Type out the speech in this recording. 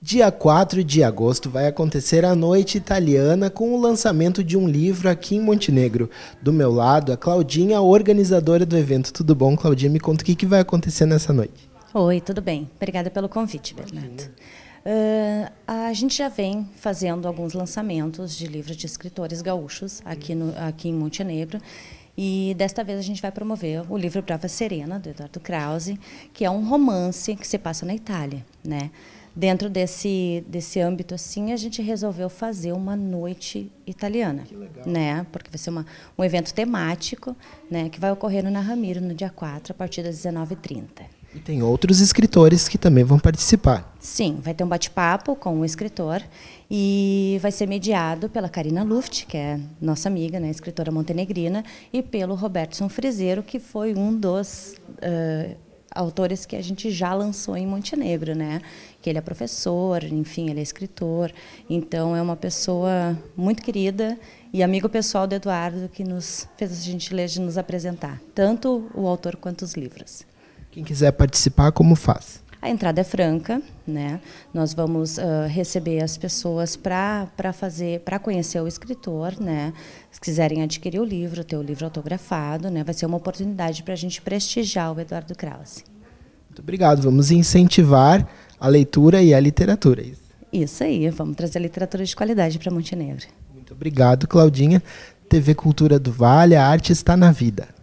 Dia 4 de agosto vai acontecer a Noite Italiana com o lançamento de um livro aqui em Montenegro. Do meu lado, a Claudinha, organizadora do evento. Tudo bom, Claudinha? Me conta o que, vai acontecer nessa noite. Oi, tudo bem. Obrigada pelo convite, Bernardo. Uh, a gente já vem fazendo alguns lançamentos de livros de escritores gaúchos aqui, no, aqui em Montenegro. E desta vez a gente vai promover o livro Brava Serena, do Eduardo Krause, que é um romance que se passa na Itália, né? dentro desse desse âmbito assim a gente resolveu fazer uma noite italiana que legal. né porque vai ser uma, um evento temático né que vai ocorrer no Ramiro no dia 4 a partir das 19h30 e tem outros escritores que também vão participar sim vai ter um bate-papo com o um escritor e vai ser mediado pela Karina Luft que é nossa amiga né escritora montenegrina e pelo Robertson Frizeiro que foi um dos uh, autores que a gente já lançou em Montenegro, né? Que ele é professor, enfim, ele é escritor. Então é uma pessoa muito querida e amigo pessoal do Eduardo que nos fez a gentileza de nos apresentar, tanto o autor quanto os livros. Quem quiser participar, como faz? A entrada é franca, né? Nós vamos uh, receber as pessoas para fazer, para conhecer o escritor, né? Se quiserem adquirir o livro, ter o livro autografado, né? Vai ser uma oportunidade para a gente prestigiar o Eduardo Krause. Muito obrigado. Vamos incentivar a leitura e a literatura. É isso, isso aí. Vamos trazer literatura de qualidade para Montenegro. Muito obrigado, Claudinha. TV Cultura do Vale, a arte está na vida.